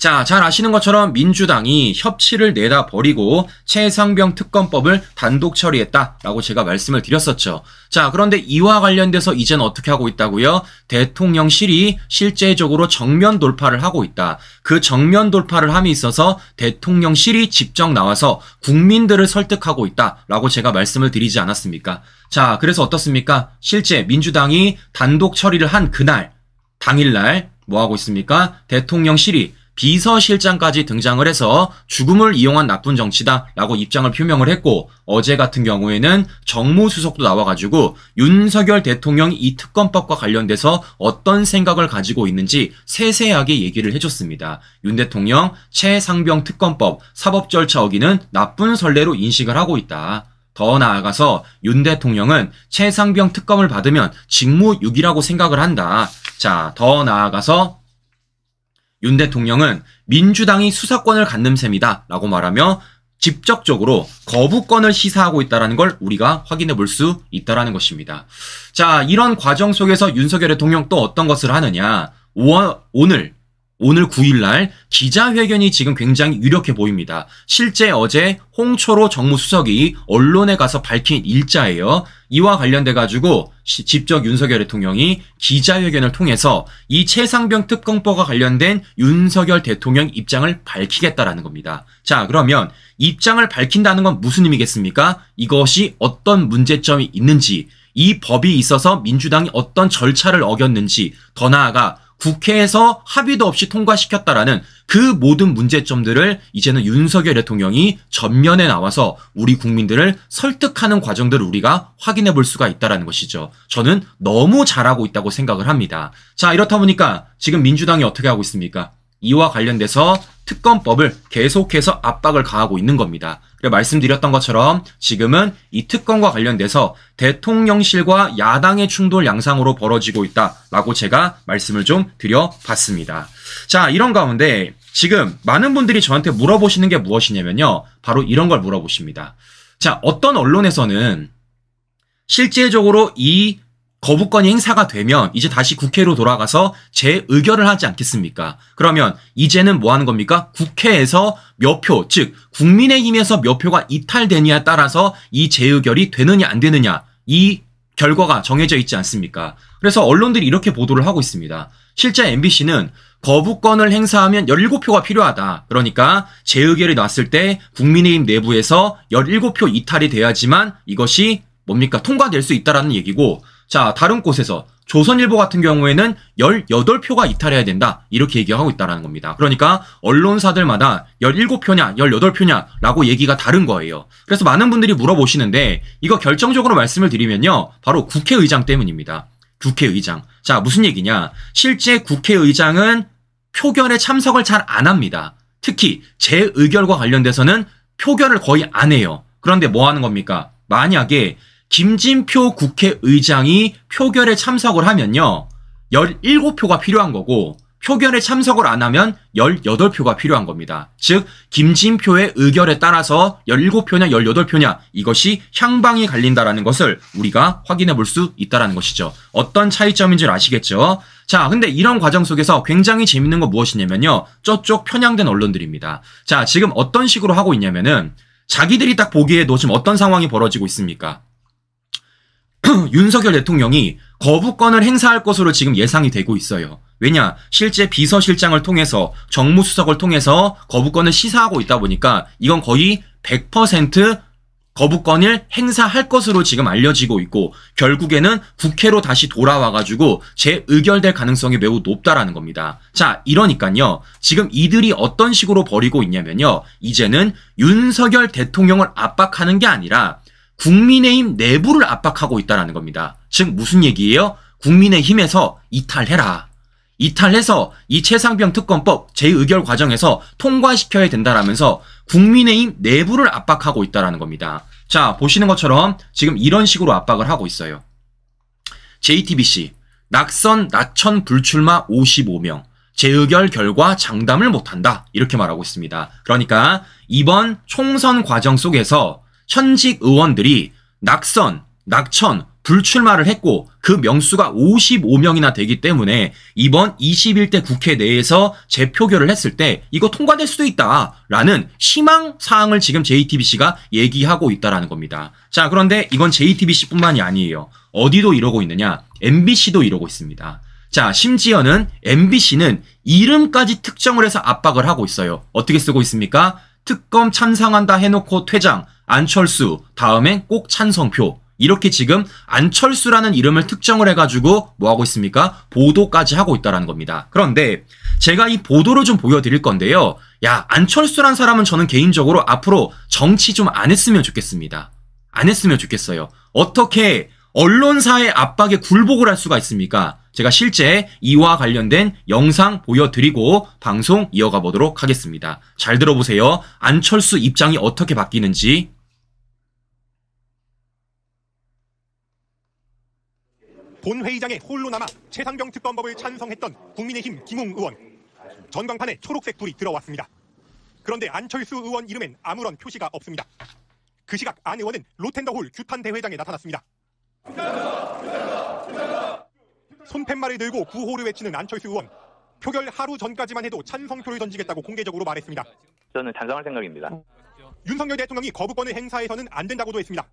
자, 잘 아시는 것처럼 민주당이 협치를 내다 버리고 최상병 특검법을 단독 처리했다라고 제가 말씀을 드렸었죠. 자, 그런데 이와 관련돼서 이젠 어떻게 하고 있다고요? 대통령실이 실제적으로 정면 돌파를 하고 있다. 그 정면 돌파를 함에 있어서 대통령실이 직접 나와서 국민들을 설득하고 있다라고 제가 말씀을 드리지 않았습니까? 자, 그래서 어떻습니까? 실제 민주당이 단독 처리를 한 그날, 당일날, 뭐 하고 있습니까? 대통령실이 비서실장까지 등장을 해서 죽음을 이용한 나쁜 정치다라고 입장을 표명을 했고 어제 같은 경우에는 정무수석도 나와가지고 윤석열 대통령 이 특검법과 관련돼서 어떤 생각을 가지고 있는지 세세하게 얘기를 해줬습니다. 윤 대통령 최상병 특검법 사법 절차 어기는 나쁜 선례로 인식을 하고 있다. 더 나아가서 윤 대통령은 최상병 특검을 받으면 직무6이라고 생각을 한다. 자, 더 나아가서 윤 대통령은 민주당이 수사권을 갖는 셈이다 라고 말하며 직접적으로 거부권을 시사하고 있다는 걸 우리가 확인해 볼 수 있다는 라 것입니다. 자, 이런 과정 속에서 윤석열 대통령 또 어떤 것을 하느냐. 5 오늘 오늘 9일날 기자회견이 지금 굉장히 유력해 보입니다. 실제 어제 홍초로 정무수석이 언론에 가서 밝힌 일자예요. 이와 관련돼 가지고 직접 윤석열 대통령이 기자회견을 통해서 이 최상병 특검법과 관련된 윤석열 대통령 입장을 밝히겠다라는 겁니다. 자 그러면 입장을 밝힌다는 건 무슨 의미겠습니까? 이것이 어떤 문제점이 있는지 이 법이 있어서 민주당이 어떤 절차를 어겼는지 더 나아가 국회에서 합의도 없이 통과시켰다라는 그 모든 문제점들을 이제는 윤석열 대통령이 전면에 나와서 우리 국민들을 설득하는 과정들을 우리가 확인해 볼 수가 있다는 것이죠. 저는 너무 잘하고 있다고 생각을 합니다. 자, 이렇다 보니까 지금 민주당이 어떻게 하고 있습니까? 이와 관련돼서 특검법을 계속해서 압박을 가하고 있는 겁니다. 그래 말씀드렸던 것처럼 지금은 이 특검과 관련돼서 대통령실과 야당의 충돌 양상으로 벌어지고 있다라고 제가 말씀을 좀 드려봤습니다. 자, 이런 가운데 지금 많은 분들이 저한테 물어보시는 게 무엇이냐면요. 바로 이런 걸 물어보십니다. 자, 어떤 언론에서는 실제적으로 이 거부권이 행사가 되면 이제 다시 국회로 돌아가서 재의결을 하지 않겠습니까? 그러면 이제는 뭐 하는 겁니까? 국회에서 몇 표, 즉 국민의힘에서 몇 표가 이탈되느냐에 따라서 이 재의결이 되느냐 안 되느냐 이 결과가 정해져 있지 않습니까? 그래서 언론들이 이렇게 보도를 하고 있습니다. 실제 MBC는 거부권을 행사하면 17표가 필요하다. 그러니까 재의결이 났을 때 국민의힘 내부에서 17표 이탈이 돼야지만 이것이 뭡니까? 통과될 수 있다라는 얘기고 자, 다른 곳에서 조선일보 같은 경우에는 18표가 이탈해야 된다. 이렇게 얘기하고 있다라는 겁니다. 그러니까 언론사들마다 17표냐, 18표냐라고 얘기가 다른 거예요. 그래서 많은 분들이 물어보시는데 이거 결정적으로 말씀을 드리면요. 바로 국회의장 때문입니다. 국회의장. 자, 무슨 얘기냐? 실제 국회의장은 표결에 참석을 잘 안 합니다. 특히 제 의결과 관련돼서는 표결을 거의 안 해요. 그런데 뭐 하는 겁니까? 만약에 김진표 국회의장이 표결에 참석을 하면요. 17표가 필요한 거고 표결에 참석을 안 하면 18표가 필요한 겁니다. 즉 김진표의 의결에 따라서 17표냐 18표냐 이것이 향방이 갈린다라는 것을 우리가 확인해 볼 수 있다라는 것이죠. 어떤 차이점인줄 아시겠죠? 자, 근데 이런 과정 속에서 굉장히 재밌는 건 무엇이냐면요. 저쪽 편향된 언론들입니다. 자, 지금 어떤 식으로 하고 있냐면은 자기들이 딱 보기에도 지금 어떤 상황이 벌어지고 있습니까? 윤석열 대통령이 거부권을 행사할 것으로 지금 예상이 되고 있어요. 왜냐 실제 비서실장을 통해서 정무수석을 통해서 거부권을 시사하고 있다 보니까 이건 거의 100% 거부권을 행사할 것으로 지금 알려지고 있고 결국에는 국회로 다시 돌아와 가지고 재의결될 가능성이 매우 높다라는 겁니다. 자, 이러니까요. 지금 이들이 어떤 식으로 버리고 있냐면요. 이제는 윤석열 대통령을 압박하는 게 아니라 국민의힘 내부를 압박하고 있다는 겁니다. 즉 무슨 얘기예요? 국민의힘에서 이탈해라. 이탈해서 이 최상병 특검법 재의결 과정에서 통과시켜야 된다라면서 국민의힘 내부를 압박하고 있다는 겁니다. 자, 보시는 것처럼 지금 이런 식으로 압박을 하고 있어요. JTBC 낙선 낙천 불출마 55명 재의결 결과 장담을 못한다 이렇게 말하고 있습니다. 그러니까 이번 총선 과정 속에서 현직 의원들이 낙선, 낙천, 불출마를 했고 그 명수가 55명이나 되기 때문에 이번 21대 국회 내에서 재표결을 했을 때 이거 통과될 수도 있다라는 희망 사항을 지금 JTBC가 얘기하고 있다라는 겁니다. 자, 그런데 이건 JTBC뿐만이 아니에요. 어디도 이러고 있느냐? MBC도 이러고 있습니다. 자, 심지어는 MBC는 이름까지 특정을 해서 압박을 하고 있어요. 어떻게 쓰고 있습니까? 특검 찬성한다 해놓고 퇴장, 안철수, 다음엔 꼭 찬성표. 이렇게 지금 안철수라는 이름을 특정을 해가지고 뭐하고 있습니까? 보도까지 하고 있다라는 겁니다. 그런데 제가 이 보도를 좀 보여드릴 건데요. 야, 안철수란 사람은 저는 개인적으로 앞으로 정치 좀 안 했으면 좋겠습니다. 안 했으면 좋겠어요. 어떻게 언론사의 압박에 굴복을 할 수가 있습니까? 제가 실제 이와 관련된 영상 보여드리고 방송 이어가 보도록 하겠습니다. 잘 들어보세요. 안철수 입장이 어떻게 바뀌는지 본회의장에 홀로 남아 최상병 특검법을 찬성했던 국민의힘 김웅 의원. 전광판에 초록색 불이 들어왔습니다. 그런데 안철수 의원 이름엔 아무런 표시가 없습니다. 그 시각 안 의원은 로텐더홀 규탄 대회장에 나타났습니다. 손팻말을 들고 구호를 외치는 안철수 의원. 표결 하루 전까지만 해도 찬성표를 던지겠다고 공개적으로 말했습니다. 저는 찬성할 생각입니다. 윤석열 대통령이 거부권을 행사해서는 안 된다고도 했습니다.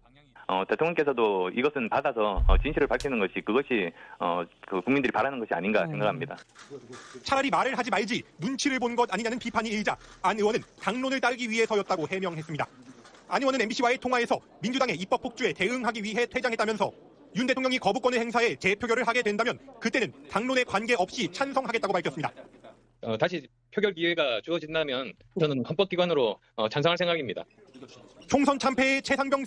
어, 대통령께서도 이것은 받아서 어, 진실을 밝히는 것이 그것이 어, 그 국민들이 바라는 것이 아닌가 네. 생각합니다. 차라리 말을 하지 말지 눈치를 본 것 아니냐는 비판이 일자 안 의원은 당론을 따르기 위해서였다고 해명했습니다. 안 의원은 MBC와의 통화에서 민주당의 입법 폭주에 대응하기 위해 퇴장했다면서 윤 대통령이 거부권을 행사에 재표결을 하게 된다면 그때는 당론에 관계없이 찬성하겠다고 밝혔습니다. 어, 다시 표결 기회가 주어진다면 저는 헌법기관으로 어, 찬성할 생각입니다. 총선 참패의 최상병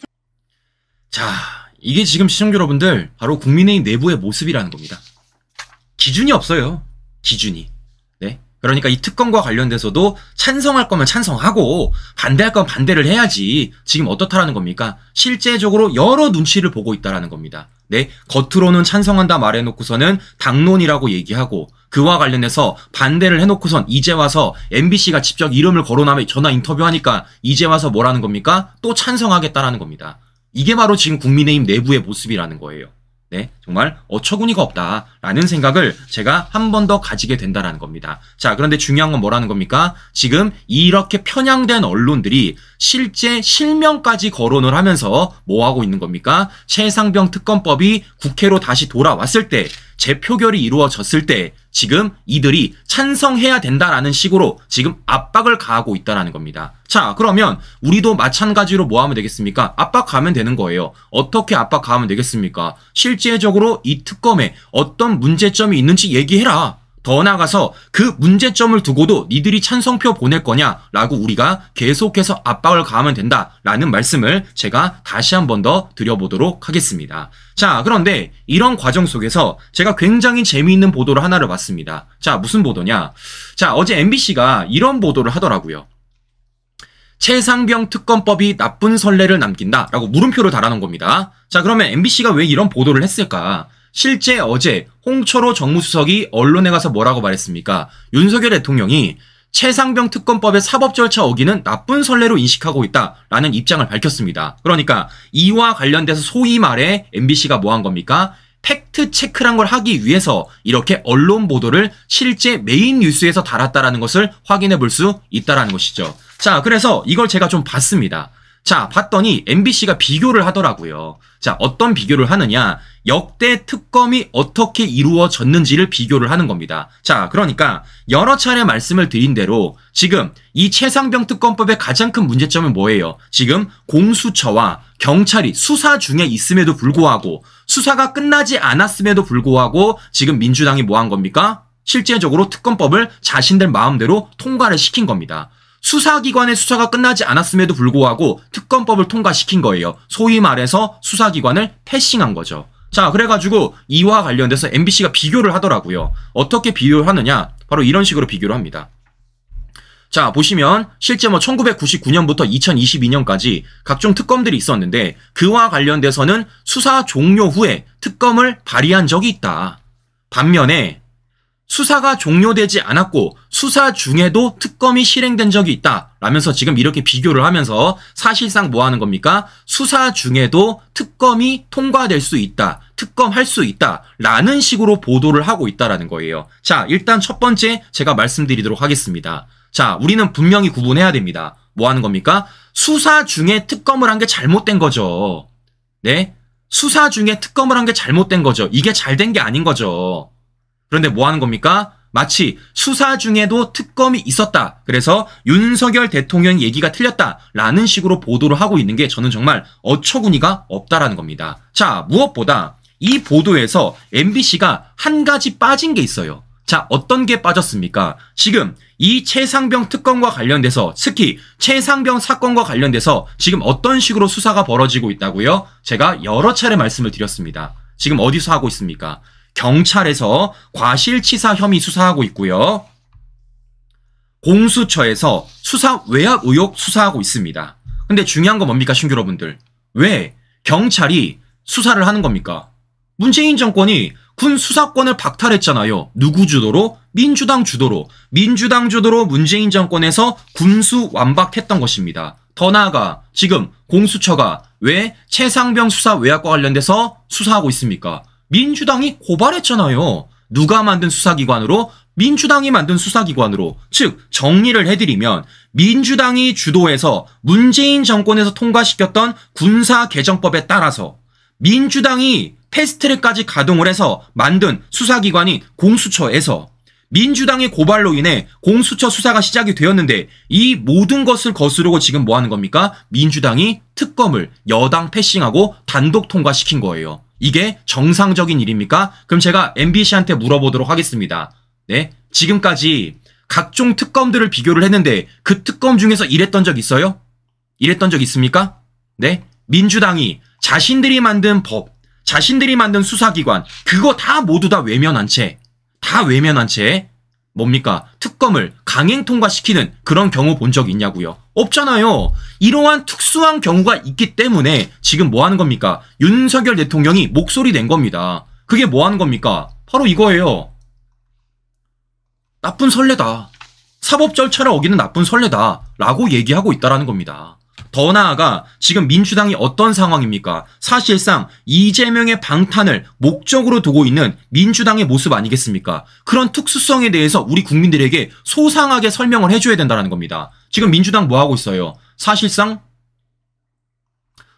자, 이게 지금 시청자 여러분들 바로 국민의힘 내부의 모습이라는 겁니다. 기준이 없어요. 기준이. 네. 그러니까 이 특검과 관련돼서도 찬성할 거면 찬성하고 반대할 거면 반대를 해야지 지금 어떻다라는 겁니까? 실제적으로 여러 눈치를 보고 있다라는 겁니다. 네. 겉으로는 찬성한다 말해놓고서는 당론이라고 얘기하고 그와 관련해서 반대를 해놓고선 이제 와서 MBC가 직접 이름을 거론하며 전화 인터뷰하니까 이제 와서 뭐라는 겁니까? 또 찬성하겠다라는 겁니다. 이게 바로 지금 국민의힘 내부의 모습이라는 거예요. 네, 정말 어처구니가 없다라는 생각을 제가 한 번 더 가지게 된다라는 겁니다. 자, 그런데 중요한 건 뭐라는 겁니까? 지금 이렇게 편향된 언론들이 실제 실명까지 거론을 하면서 뭐 하고 있는 겁니까? 최상병 특검법이 국회로 다시 돌아왔을 때 재표결이 이루어졌을 때 지금 이들이 찬성해야 된다라는 식으로 지금 압박을 가하고 있다라는 겁니다. 자, 그러면 우리도 마찬가지로 뭐 하면 되겠습니까? 압박가면 되는 거예요. 어떻게 압박하면 되겠습니까? 실제적으로 이 특검에 어떤 문제점이 있는지 얘기해라. 더 나아가서 그 문제점을 두고도 니들이 찬성표 보낼 거냐라고 우리가 계속해서 압박을 가하면 된다라는 말씀을 제가 다시 한 번 더 드려보도록 하겠습니다. 자, 그런데 이런 과정 속에서 제가 굉장히 재미있는 보도를 하나를 봤습니다. 자, 무슨 보도냐? 자, 어제 MBC가 이런 보도를 하더라고요. 최상병 특검법이 나쁜 선례를 남긴다라고 물음표를 달아놓은 겁니다. 자, 그러면 MBC가 왜 이런 보도를 했을까? 실제 어제 홍철호 정무수석이 언론에 가서 뭐라고 말했습니까? 윤석열 대통령이 최상병 특검법의 사법 절차 어기는 나쁜 선례로 인식하고 있다라는 입장을 밝혔습니다. 그러니까 이와 관련돼서 소위 말해 MBC가 뭐 한 겁니까? 팩트 체크란 걸 하기 위해서 이렇게 언론 보도를 실제 메인 뉴스에서 달았다라는 것을 확인해 볼 수 있다라는 것이죠. 자, 그래서 이걸 제가 좀 봤습니다. 자, 봤더니 MBC가 비교를 하더라고요. 자, 어떤 비교를 하느냐? 역대 특검이 어떻게 이루어졌는지를 비교를 하는 겁니다. 자, 그러니까 여러 차례 말씀을 드린 대로 지금 이 최상병 특검법의 가장 큰 문제점은 뭐예요? 지금 공수처와 경찰이 수사 중에 있음에도 불구하고 수사가 끝나지 않았음에도 불구하고 지금 민주당이 뭐한 겁니까? 실제적으로 특검법을 자신들 마음대로 통과를 시킨 겁니다. 수사기관의 수사가 끝나지 않았음에도 불구하고 특검법을 통과시킨 거예요. 소위 말해서 수사기관을 패싱한 거죠. 자, 그래가지고 이와 관련돼서 MBC가 비교를 하더라고요. 어떻게 비교를 하느냐? 바로 이런 식으로 비교를 합니다. 자, 보시면 실제 뭐 1999년부터 2022년까지 각종 특검들이 있었는데 그와 관련돼서는 수사 종료 후에 특검을 발의한 적이 있다. 반면에 수사가 종료되지 않았고 수사 중에도 특검이 실행된 적이 있다. 라면서 지금 이렇게 비교를 하면서 사실상 뭐 하는 겁니까? 수사 중에도 특검이 통과될 수 있다. 특검할 수 있다. 라는 식으로 보도를 하고 있다라는 거예요. 자, 일단 첫 번째 제가 말씀드리도록 하겠습니다. 자, 우리는 분명히 구분해야 됩니다. 뭐 하는 겁니까? 수사 중에 특검을 한 게 잘못된 거죠. 네? 수사 중에 특검을 한 게 잘못된 거죠. 이게 잘 된 게 아닌 거죠. 그런데 뭐 하는 겁니까? 마치 수사 중에도 특검이 있었다. 그래서 윤석열 대통령 얘기가 틀렸다라는 식으로 보도를 하고 있는 게 저는 정말 어처구니가 없다라는 겁니다. 자, 무엇보다 이 보도에서 MBC가 한 가지 빠진 게 있어요. 자, 어떤 게 빠졌습니까? 지금 이 최상병 특검과 관련돼서 특히 최상병 사건과 관련돼서 지금 어떤 식으로 수사가 벌어지고 있다고요? 제가 여러 차례 말씀을 드렸습니다. 지금 어디서 하고 있습니까? 경찰에서 과실치사 혐의 수사하고 있고요. 공수처에서 수사 외압 의혹 수사하고 있습니다. 근데 중요한 건 뭡니까, 신규 여러분들? 왜 경찰이 수사를 하는 겁니까? 문재인 정권이 군 수사권을 박탈했잖아요. 누구 주도로? 민주당 주도로. 민주당 주도로 문재인 정권에서 군수 완박했던 것입니다. 더 나아가 지금 공수처가 왜 최상병 수사 외압과 관련돼서 수사하고 있습니까? 민주당이 고발했잖아요. 누가 만든 수사기관으로? 민주당이 만든 수사기관으로. 즉, 정리를 해드리면, 민주당이 주도해서 문재인 정권에서 통과시켰던 군사개정법에 따라서 민주당이 패스트트랙까지 가동을 해서 만든 수사기관이 공수처에서 민주당의 고발로 인해 공수처 수사가 시작이 되었는데 이 모든 것을 거스르고 지금 뭐 하는 겁니까? 민주당이 특검을 여당 패싱하고 단독 통과시킨 거예요. 이게 정상적인 일입니까? 그럼 제가 MBC한테 물어보도록 하겠습니다. 네. 지금까지 각종 특검들을 비교를 했는데 그 특검 중에서 이랬던 적 있어요? 이랬던 적 있습니까? 네. 민주당이 자신들이 만든 법, 자신들이 만든 수사기관, 그거 다 모두 다 외면한 채, 다 외면한 채, 뭡니까? 특검을 강행 통과시키는 그런 경우 본 적 있냐고요. 없잖아요. 이러한 특수한 경우가 있기 때문에 지금 뭐 하는 겁니까? 윤석열 대통령이 목소리 낸 겁니다. 그게 뭐 하는 겁니까? 바로 이거예요. 나쁜 설레다. 사법 절차를 어기는 나쁜 설레다. 라고 얘기하고 있다라는 겁니다. 더 나아가 지금 민주당이 어떤 상황입니까? 사실상 이재명의 방탄을 목적으로 두고 있는 민주당의 모습 아니겠습니까? 그런 특수성에 대해서 우리 국민들에게 소상하게 설명을 해줘야 된다는 겁니다. 지금 민주당 뭐 하고 있어요? 사실상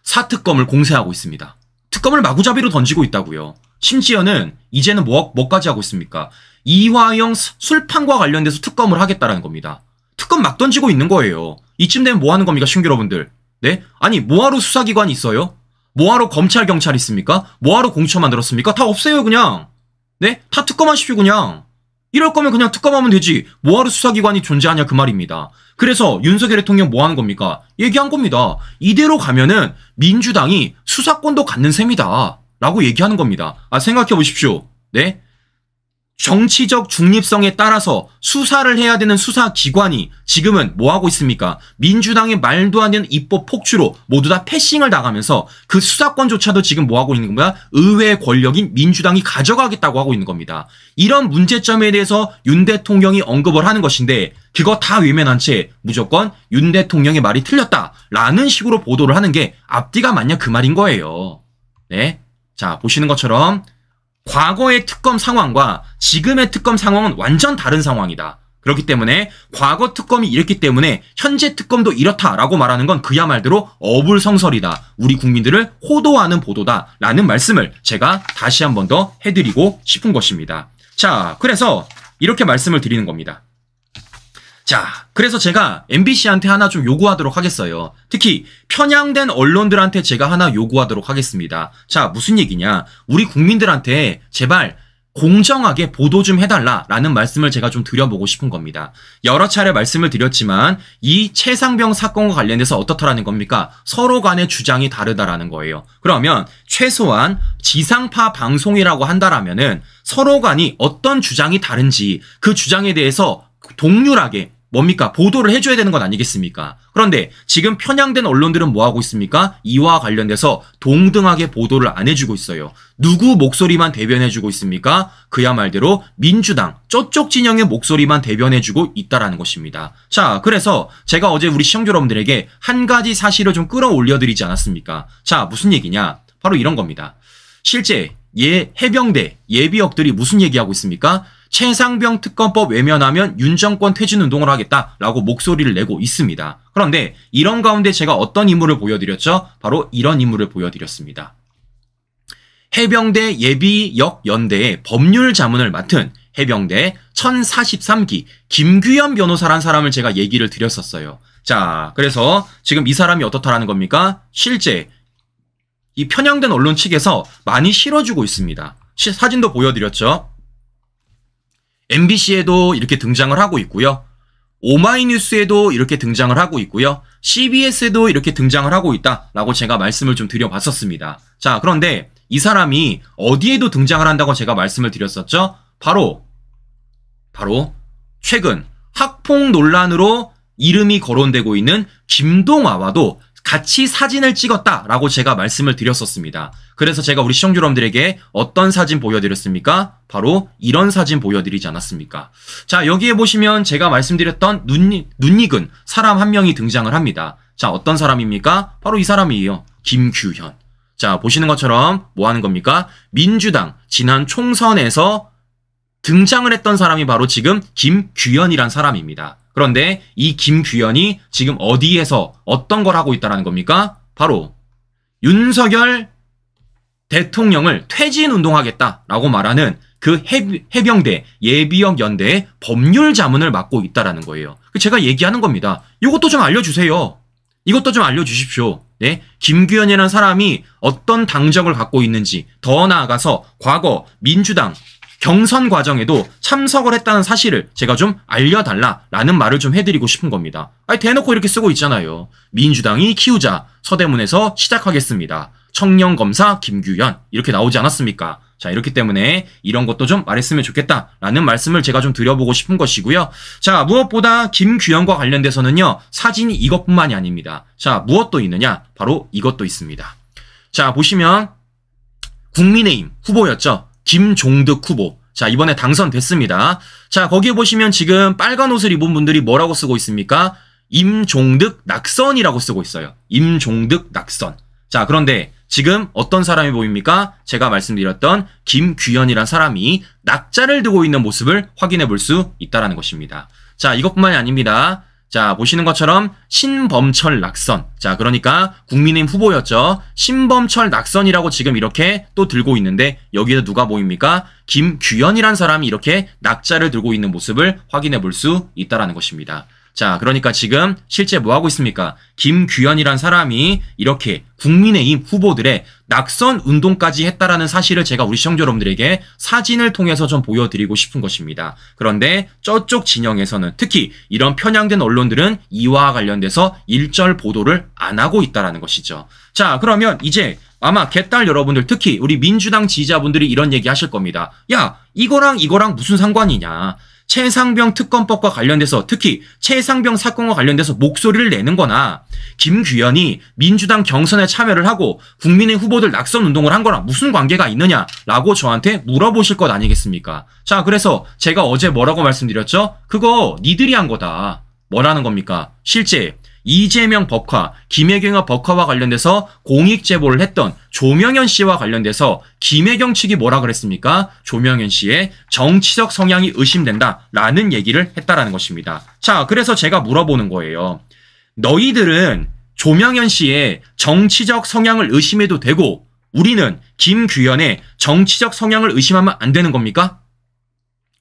사특검을 공세하고 있습니다. 특검을 마구잡이로 던지고 있다고요. 심지어는 이제는 뭐, 뭐까지 하고 있습니까? 이화영 술판과 관련돼서 특검을 하겠다라는 겁니다. 특검 막 던지고 있는 거예요. 이쯤 되면 뭐 하는 겁니까, 신규 여러분들? 네? 아니, 뭐하러 수사기관이 있어요? 뭐하러 검찰, 경찰 있습니까? 뭐하러 공처 만들었습니까? 다 없애요, 그냥. 네? 다 특검하십시오, 그냥. 이럴 거면 그냥 특검하면 되지. 뭐하러 수사기관이 존재하냐 그 말입니다. 그래서 윤석열 대통령 뭐 하는 겁니까? 얘기한 겁니다. 이대로 가면은 민주당이 수사권도 갖는 셈이다. 라고 얘기하는 겁니다. 아, 생각해 보십시오. 네? 정치적 중립성에 따라서 수사를 해야 되는 수사기관이 지금은 뭐하고 있습니까? 민주당의 말도 안 되는 입법 폭주로 모두 다 패싱을 나가면서 그 수사권조차도 지금 뭐하고 있는 겁니까? 의회의 권력인 민주당이 가져가겠다고 하고 있는 겁니다. 이런 문제점에 대해서 윤 대통령이 언급을 하는 것인데 그거 다 외면한 채 무조건 윤 대통령의 말이 틀렸다라는 식으로 보도를 하는 게 앞뒤가 맞냐 그 말인 거예요. 네. 자, 보시는 것처럼 과거의 특검 상황과 지금의 특검 상황은 완전 다른 상황이다. 그렇기 때문에 과거 특검이 이랬기 때문에 현재 특검도 이렇다라고 말하는 건 그야말로 대 어불성설이다. 우리 국민들을 호도하는 보도다라는 말씀을 제가 다시 한 번 더 해드리고 싶은 것입니다. 자, 그래서 이렇게 말씀을 드리는 겁니다. 자, 그래서 제가 MBC한테 하나 좀 요구하도록 하겠어요. 특히 편향된 언론들한테 제가 하나 요구하도록 하겠습니다. 자, 무슨 얘기냐? 우리 국민들한테 제발 공정하게 보도 좀 해달라라는 말씀을 제가 좀 드려보고 싶은 겁니다. 여러 차례 말씀을 드렸지만 이 최상병 사건과 관련해서어떻다라는 겁니까? 서로 간의 주장이 다르다라는 거예요. 그러면 최소한 지상파 방송이라고 한다라면은 서로 간이 어떤 주장이 다른지 그 주장에 대해서 그 동률하게 뭡니까? 보도를 해줘야 되는 건 아니겠습니까? 그런데 지금 편향된 언론들은 뭐하고 있습니까? 이와 관련돼서 동등하게 보도를 안 해주고 있어요. 누구 목소리만 대변해주고 있습니까? 그야말대로 민주당, 저쪽 진영의 목소리만 대변해주고 있다라는 것입니다. 자, 그래서 제가 어제 우리 시청자 여러분들에게 한 가지 사실을 좀 끌어올려드리지 않았습니까? 자, 무슨 얘기냐? 바로 이런 겁니다. 실제 예, 해병대, 예비역들이 무슨 얘기하고 있습니까? 최상병 특검법 외면하면 윤정권 퇴진 운동을 하겠다라고 목소리를 내고 있습니다. 그런데 이런 가운데 제가 어떤 인물을 보여드렸죠? 바로 이런 인물을 보여드렸습니다. 해병대 예비역 연대의 법률 자문을 맡은 해병대 1043기 김규현 변호사란 사람을 제가 얘기를 드렸었어요. 자, 그래서 지금 이 사람이 어떻다라는 겁니까? 실제 이 편향된 언론 측에서 많이 실어주고 있습니다. 시, 사진도 보여드렸죠. MBC에도 이렇게 등장을 하고 있고요. 오마이뉴스에도 이렇게 등장을 하고 있고요. CBS에도 이렇게 등장을 하고 있다라고 제가 말씀을 좀 드려봤었습니다. 자, 그런데 이 사람이 어디에도 등장을 한다고 제가 말씀을 드렸었죠? 바로, 바로, 최근 학폭 논란으로 이름이 거론되고 있는 김동아와도 같이 사진을 찍었다라고 제가 말씀을 드렸었습니다. 그래서 제가 우리 시청자 여러분들에게 어떤 사진 보여드렸습니까? 바로 이런 사진 보여드리지 않았습니까? 자 여기에 보시면 제가 말씀드렸던 눈, 눈 익은 사람 한 명이 등장을 합니다. 자 어떤 사람입니까? 바로 이 사람이에요. 김규현. 자 보시는 것처럼 뭐 하는 겁니까? 민주당 지난 총선에서 등장을 했던 사람이 바로 지금 김규현이란 사람입니다. 그런데 이 김규현이 지금 어디에서 어떤 걸 하고 있다라는 겁니까? 바로 윤석열 대통령을 퇴진 운동하겠다라고 말하는 그 해, 병대 예비역 연대의 법률 자문을 맡고 있다라는 거예요. 그 제가 얘기하는 겁니다. 이것도 좀 알려주세요. 이것도 좀 알려주십시오. 네? 김규현이라는 사람이 어떤 당적을 갖고 있는지 더 나아가서 과거 민주당 경선 과정에도 참석을 했다는 사실을 제가 좀 알려달라라는 말을 좀 해드리고 싶은 겁니다. 아니 대놓고 이렇게 쓰고 있잖아요. 민주당이 키우자 서대문에서 시작하겠습니다. 청년 검사 김규현 이렇게 나오지 않았습니까? 자, 이렇기 때문에 이런 것도 좀 말했으면 좋겠다라는 말씀을 제가 좀 드려보고 싶은 것이고요. 자, 무엇보다 김규현과 관련돼서는요, 사진이 이것뿐만이 아닙니다. 자, 무엇도 있느냐? 바로 이것도 있습니다. 자, 보시면 국민의힘 후보였죠. 김종득 후보. 자, 이번에 당선됐습니다. 자, 거기에 보시면 지금 빨간 옷을 입은 분들이 뭐라고 쓰고 있습니까? 임종득 낙선이라고 쓰고 있어요. 임종득 낙선. 자, 그런데 지금 어떤 사람이 보입니까? 제가 말씀드렸던 김규현이란 사람이 낙자를 들고 있는 모습을 확인해 볼 수 있다라는 것입니다. 자, 이것뿐만이 아닙니다. 자, 보시는 것처럼 신범철 낙선. 자, 그러니까 국민의힘 후보였죠. 신범철 낙선이라고 지금 이렇게 또 들고 있는데 여기에 누가 보입니까? 김규현이란 사람이 이렇게 낙자를 들고 있는 모습을 확인해 볼 수 있다라는 것입니다. 자, 그러니까 지금 실제 뭐 하고 있습니까? 김규현이란 사람이 이렇게 국민의힘 후보들의 낙선 운동까지 했다라는 사실을 제가 우리 시청자 여러분들에게 사진을 통해서 좀 보여드리고 싶은 것입니다. 그런데 저쪽 진영에서는 특히 이런 편향된 언론들은 이와 관련돼서 일절 보도를 안 하고 있다라는 것이죠. 자, 그러면 이제 아마 개딸 여러분들 특히 우리 민주당 지지자분들이 이런 얘기 하실 겁니다. 야, 이거랑 이거랑 무슨 상관이냐. 최상병 특검법과 관련돼서 특히 최상병 사건과 관련돼서 목소리를 내는 거나 김규현이 민주당 경선에 참여를 하고 국민의 후보들 낙선 운동을 한 거랑 무슨 관계가 있느냐라고 저한테 물어보실 것 아니겠습니까? 자, 그래서 제가 어제 뭐라고 말씀드렸죠? 그거 니들이 한 거다. 뭐라는 겁니까? 실제 이재명 법화, 김혜경의 법화와 관련돼서 공익 제보를 했던 조명현 씨와 관련돼서 김혜경 측이 뭐라 그랬습니까? 조명현 씨의 정치적 성향이 의심된다라는 얘기를 했다라는 것입니다. 자, 그래서 제가 물어보는 거예요. 너희들은 조명현 씨의 정치적 성향을 의심해도 되고 우리는 김규현의 정치적 성향을 의심하면 안 되는 겁니까?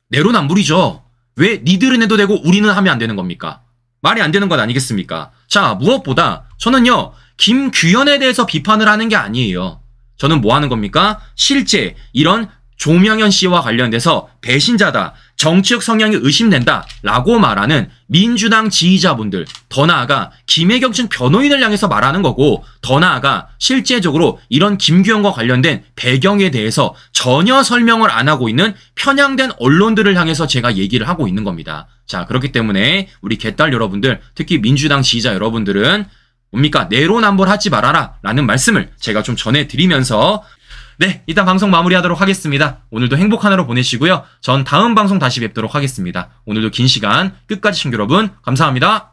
내로남불이죠. 왜 니들은 해도 되고 우리는 하면 안 되는 겁니까? 말이 안 되는 것 아니겠습니까? 자, 무엇보다 저는요, 김규현에 대해서 비판을 하는 게 아니에요. 저는 뭐 하는 겁니까? 실제 이런 조명현 씨와 관련돼서 배신자다, 정치적 성향이 의심된다라고 말하는 민주당 지휘자분들더 나아가 김혜경 전 변호인을 향해서 말하는 거고, 더 나아가 실제적으로 이런 김규영과 관련된 배경에 대해서 전혀 설명을 안 하고 있는 편향된 언론들을 향해서 제가 얘기를 하고 있는 겁니다. 자, 그렇기 때문에 우리 개딸 여러분들, 특히 민주당 지휘자 여러분들은 뭡니까? 내로남불 하지 말아라 라는 말씀을 제가 좀 전해드리면서 네, 일단 방송 마무리하도록 하겠습니다. 오늘도 행복한 하루 보내시고요. 전 다음 방송 다시 뵙도록 하겠습니다. 오늘도 긴 시간 끝까지 신청 여러분 감사합니다.